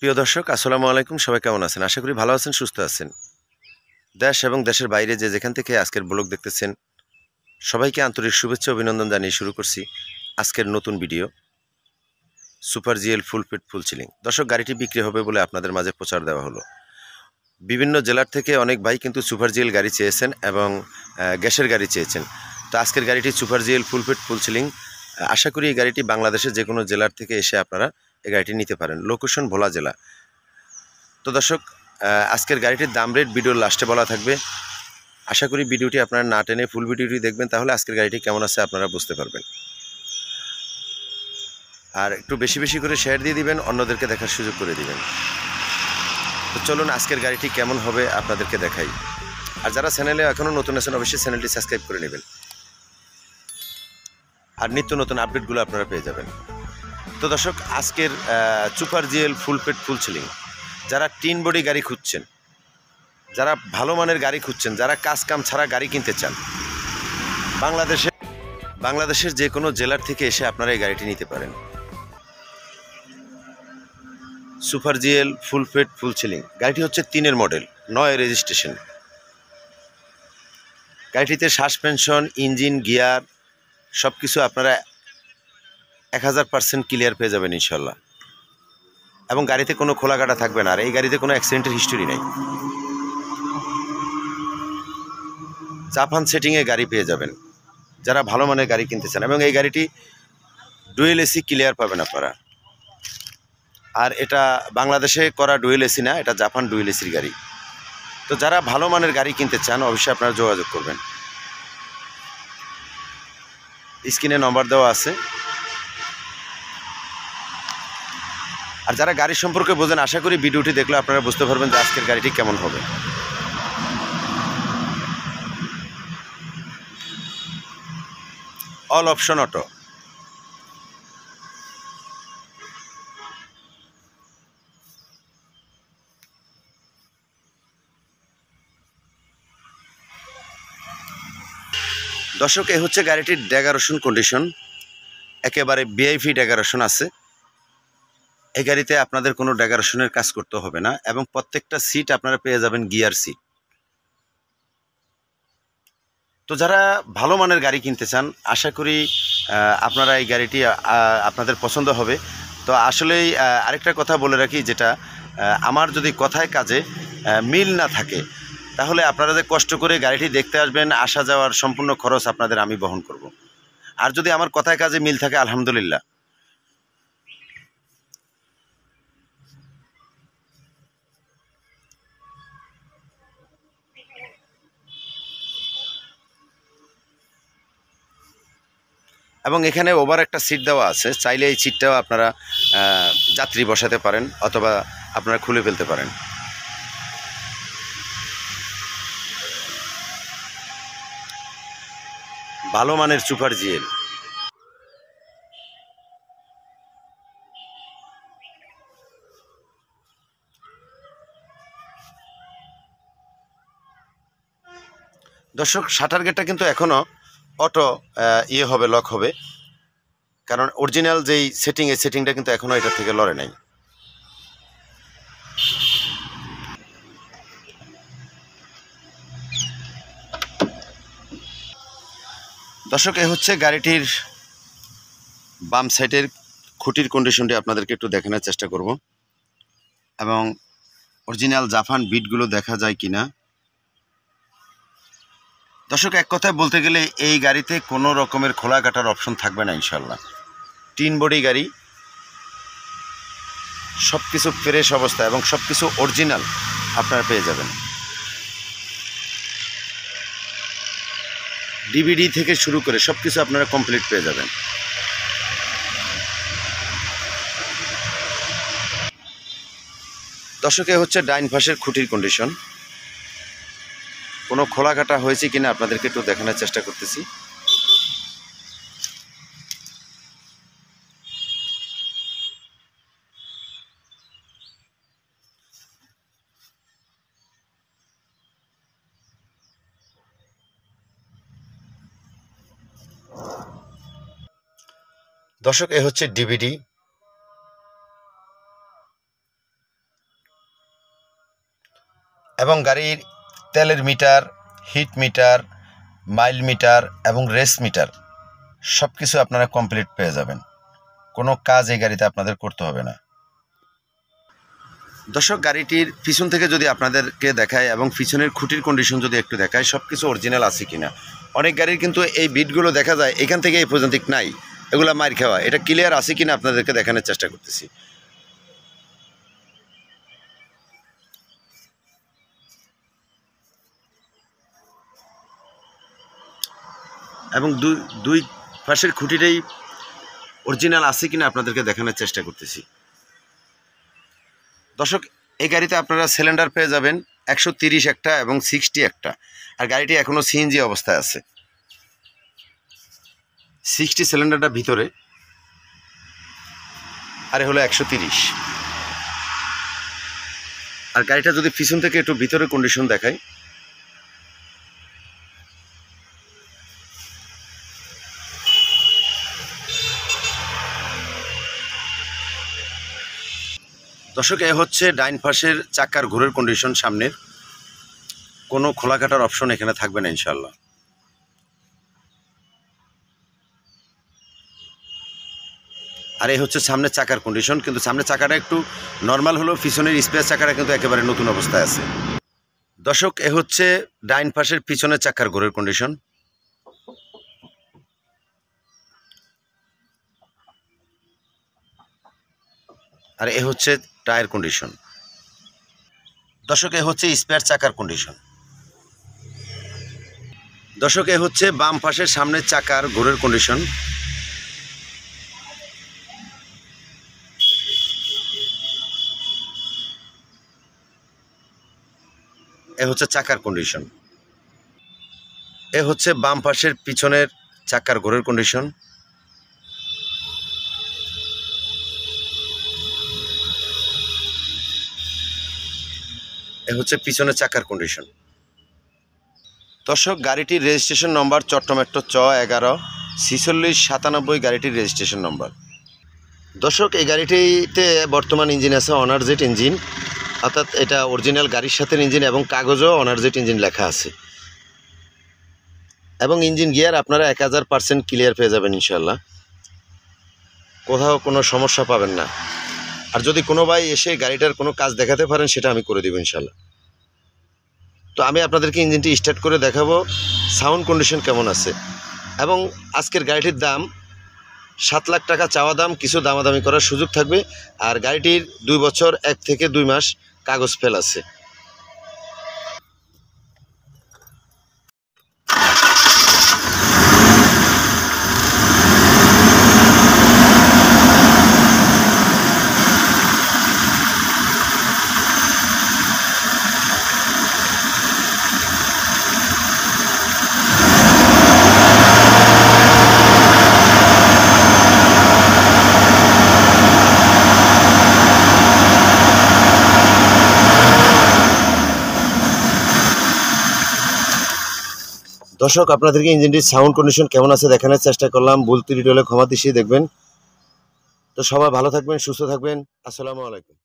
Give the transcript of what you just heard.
প্রিয় দর্শক আসসালামু আলাইকুম সবাই কেমন আছেন আশা করি ভালো আছেন সুস্থ আছেন দেশ এবং দেশের বাইরে যে যেখান থেকে আজকের ব্লগ দেখতেছেন সবাইকে আন্তরিক শুভেচ্ছা অভিনন্দন জানিয়ে শুরু করছি আজকের নতুন video super GL full fit full chilling দর্শক গাড়িটি বিক্রি হবে বলে আপনাদের মাঝে প্রচার দেওয়া হলো বিভিন্ন জেলার থেকে অনেক ভাই কিন্তু সুপার জিএল গাড়ি চেয়েছেন এবং গ্যাসের গাড়ি চেয়েছেন তো আজকের গাড়িটি super GL full fit full chilling আশা করি এই গাড়িটি বাংলাদেশের যে কোনো জেলার থেকে এসে আপনারা এই গাড়িটি নিতে পারেন লোকেশন ভোলা জেলা তো দর্শক আজকের গাড়িটির দাম রেট ভিডিওর লাস্টে বলা থাকবে আশা করি ভিডিওটি আপনারা না টেনে ফুল ভিডিওটি দেখবেন তাহলে আজকের গাড়িটি কেমন আছে আপনারা বুঝতে পারবেন আর একটু বেশি বেশি করে শেয়ার দিয়ে দিবেন অন্যদেরকে দেখার সুযোগ করে দিবেন তো চলুন আজকের গাড়িটি কেমন হবে আপনাদেরকে দেখাই আর যারা চ্যানেলে এখনও নতুন আছেন অবশ্যই চ্যানেলটি সাবস্ক্রাইব করে নেবেন আর নিত্য নতুন আপডেটগুলো আপনারা পেয়ে যাবেন তো দর্শক আজকের super GL full fit full ceiling যারা টিন বডি গাড়ি খুঁজছেন যারা ভালো মানের গাড়ি খুঁজছেন যারা কাজ কাম ছাড়া গাড়ি কিনতে চান বাংলাদেশে বাংলাদেশের যে কোনো জেলার থেকে এসে আপনারা এই গাড়িটি নিতে পারেন super GL full fit full ceiling গাড়িটি হচ্ছে তিনের মডেল নয় রেজিস্ট্রেশন গাড়িটিতে সাসপেনশন ইঞ্জিন গিয়ার সব কিছু আপনারা এক হাজার পার্সেন্ট ক্লিয়ার পেয়ে যাবেন ইনশাল্লাহ এবং গাড়িতে কোনো খোলাঘাটা থাকবে না আর এই গাড়িতে কোনো অ্যাক্সিডেন্টের হিস্টোরি নেই জাপান সেটিংয়ে গাড়ি পেয়ে যাবেন যারা ভালো মানের গাড়ি কিনতে চান এবং এই গাড়িটি ডুয়েল এসি ক্লিয়ার পাবেন আপনারা আর এটা বাংলাদেশে করা ডুয়েল এসি না এটা জাপান ডুয়েল এসির গাড়ি তো যারা ভালো মানের গাড়ি কিনতে চান অবশ্যই আপনারা যোগাযোগ করবেন স্ক্রিনে নম্বর দেওয়া আছে আর যারা গাড়ি সম্পর্কে বোঝেন আশা করি ভিডিওটি দেখলে আপনারা বুঝতে পারবেন যে আজকের গাড়িটি কেমন হবে অল অপশন অটো দর্শক এ হচ্ছে গাড়িটির ডেগারেশন কন্ডিশন একেবারে বিআইভি ডেগারেশন আছে এই গাড়িতে আপনাদের কোনো ডেকারেশনের কাজ করতে হবে না এবং প্রত্যেকটা সিট আপনারা পেয়ে যাবেন গিয়ার সিট তো যারা ভালো মানের গাড়ি কিনতে চান আশা করি আপনারা এই গাড়িটি আপনাদের পছন্দ হবে তো আসলেই আরেকটা কথা বলে রাখি যেটা আমার যদি কথায় কাজে মিল না থাকে তাহলে আপনারা যে কষ্ট করে গাড়িটি দেখতে আসবেন আসা যাওয়ার সম্পূর্ণ খরচ আপনাদের আমি বহন করব। আর যদি আমার কথায় কাজে মিল থাকে আলহামদুলিল্লাহ এবং এখানে ওভার একটা সিট দেওয়া আছে চাইলে এই সিটটাও আপনারা যাত্রী বসাতে পারেন অথবা আপনারা খুলে ফেলতে পারেন ভালো মানের সুপার জিএল দর্শক শাটার গেটটা কিন্তু এখনও অটো ইয়ে হবে লক হবে কারণ অরিজিনাল যেই সেটিং এই সেটিংটা কিন্তু এখনও এটা থেকে লড়ে নাই দর্শক এ হচ্ছে গাড়িটির বাম সাইডের খুঁটির কন্ডিশনটি আপনাদেরকে একটু দেখানোর চেষ্টা করব এবং অরিজিনাল জাফান বিটগুলো দেখা যায় কিনা দর্শক এক কথায় বলতে গেলে এই গাড়িতে কোনো রকমের খোলা কাটার অপশন থাকবে না ইনশাল্লাহ তিন বডি গাড়ি সব কিছু ফ্রেশ অবস্থা এবং সব কিছু অরিজিনাল আপনারা পেয়ে যাবেন ডিভিডি থেকে শুরু করে সব কিছু আপনারা কমপ্লিট পেয়ে যাবেন দর্শকে হচ্ছে ডাইন ফাঁসের খুঁটির কন্ডিশন কোনো খোলা কাটা হয়েছে কিনা আপনাদেরকে একটু দেখানোর চেষ্টা করতেছি দর্শক এ হচ্ছে ডিভিডি এবং গাড়ির তেলের meter heat meter mile meter এবং রেস মিটার সব কিছু আপনারা কমপ্লিট পেয়ে যাবেন কোনো কাজ এই গাড়িতে আপনাদের করতে হবে না দর্শক গাড়িটির পিছন থেকে যদি আপনাদেরকে দেখায় এবং পিছনের খুঁটির কন্ডিশন যদি একটু দেখায় সব কিছু অরিজিনাল আছে কিনা অনেক গাড়ির কিন্তু এই বিটগুলো দেখা যায় এখান থেকে এই পর্যন্ত নাই এগুলো মার খাওয়া এটা ক্লিয়ার আছে কিনা আপনাদেরকে দেখানোর চেষ্টা করতেছি এবং দুই দুই পাশের খুঁটিটাই অরিজিনাল আছে কিনা আপনাদেরকে দেখানোর চেষ্টা করতেছি দর্শক এই গাড়িতে আপনারা সিলিন্ডার পেয়ে যাবেন একশো তিরিশ একটা এবং সিক্সটি একটা আর গাড়িটি এখনও সিএনজি অবস্থায় আছে সিক্সটি সিলিন্ডারটা ভিতরে আরে হলো একশো তিরিশ আর গাড়িটা যদি পিছন থেকে একটু ভিতরে কন্ডিশন দেখায় দর্শক এ হচ্ছে ডাইন পাশের চাকার ঘোরের কন্ডিশন সামনের কোনো খোলা কাটার অপশন এখানে থাকবে না ইনশাল্লাহ আর এই হচ্ছে সামনের চাকার কন্ডিশন কিন্তু সামনের চাকাটা একটু নর্মাল হলেও পিছনের স্পেস চাকাটা কিন্তু একেবারে নতুন অবস্থায় আছে দর্শক এ হচ্ছে ডাইন পাশের পিছনের চাকার ঘোরের কন্ডিশন আর এ হচ্ছে টায়ার কন্ডিশন দশকে হচ্ছে স্পেয়ার চাকার কন্ডিশন দশকে হচ্ছে বাম পাশের সামনের চাকার ঘোরের কন্ডিশন এ হচ্ছে চাকার কন্ডিশন এ হচ্ছে বাম পাশের পিছনের চাকার ঘোরের কন্ডিশন এ হচ্ছে পিছনের চাকার কন্ডিশন দর্শক গাড়িটির রেজিস্ট্রেশন নম্বর চট্টমেট্রো চ এগারো ছিচল্লিশ সাতানব্বই গাড়িটির রেজিস্ট্রেশন নম্বর দর্শক এই গাড়িটিতে বর্তমান ইঞ্জিন আছে অনার্জেট ইঞ্জিন অর্থাৎ এটা অরিজিনাল গাড়ির সাথে ইঞ্জিন এবং কাগজও অনার্জেট ইঞ্জিন লেখা আছে এবং ইঞ্জিন গিয়ার আপনারা এক হাজার পার্সেন্ট ক্লিয়ার পেয়ে যাবেন ইনশাল্লাহ কোথাও কোনো সমস্যা পাবেন না আর যদি কোনো ভাই এসে গাড়িটার কোনো কাজ দেখাতে পারেন সেটা আমি করে দেবো ইনশাল্লাহ তো আমি আপনাদেরকে ইঞ্জিনটি স্টার্ট করে দেখাবো সাউন্ড কন্ডিশন কেমন আছে এবং আজকের গাড়িটির দাম সাত লাখ টাকা চাওয়া দাম কিছু দামাদামি করার সুযোগ থাকবে আর গাড়িটির দুই বছর এক থেকে দুই মাস কাগজ ফেল আছে দর্শক আপনাদেরকে ইঞ্জিনটির সাউন্ড কন্ডিশন কেমন আছে দেখানোর চেষ্টা করলাম ভুল ত্রুটি হলে ক্ষমা দিশিয়ে দেখবেন তো সবাই ভালো থাকবেন সুস্থ থাকবেন আসসালামু আলাইকুম